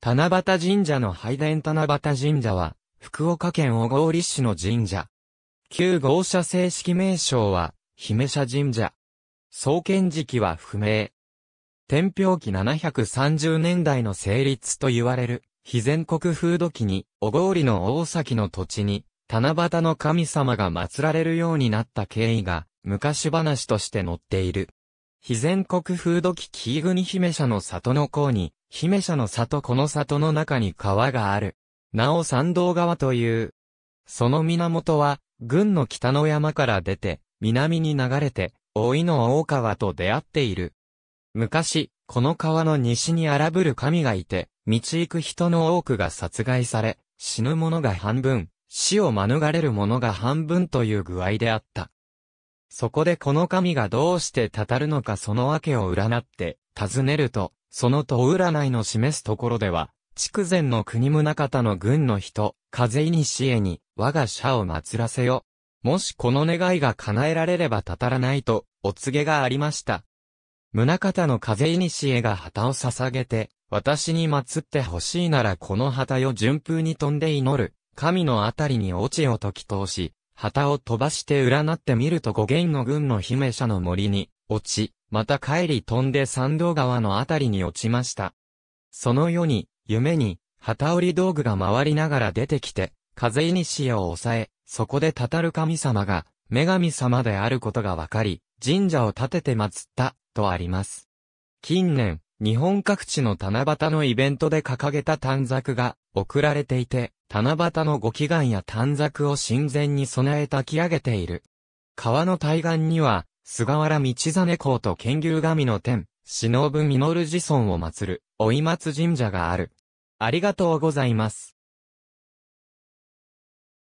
七夕神社の拝殿七夕神社は、福岡県小郡市の神社。旧号社正式名称は、姫社神社。創建時期は不明。天平期730年代の成立と言われる、非全国風土期に、小郡の大崎の土地に、七夕の神様が祀られるようになった経緯が、昔話として載っている。非全国風土期キーグニ姫社の里の子に、姫社の里この里の中に川がある。名を山道川という。その源は、軍の北の山から出て、南に流れて、大井の大川と出会っている。昔、この川の西に荒ぶる神がいて、道行く人の多くが殺害され、死ぬ者が半分、死を免れる者が半分という具合であった。そこでこの神がどうしてたたるのかその訳を占って、尋ねると、その戸占いの示すところでは、筑前の国宗方の軍の人、風いにしえに、我が社を祀らせよ。もしこの願いが叶えられればたたらないと、お告げがありました。宗方の風いにしえが旗を捧げて、私に祀ってほしいならこの旗よ順風に飛んで祈る。神のあたりに落ちを解き通し、旗を飛ばして占ってみると五元の軍の姫社の森に、落ち、また帰り飛んで山道川のあたりに落ちました。その夜に、夢に、旗織道具が回りながら出てきて、風古を抑え、そこでたたる神様が、女神様であることがわかり、神社を建てて祀った、とあります。近年、日本各地の七夕のイベントで掲げた短冊が送られていて、七夕のご祈願や短冊を神前に備え炊き上げている。川の対岸には、菅原道真公と剣牛神の天、忍実寺尊を祀る、お松神社がある。ありがとうございます。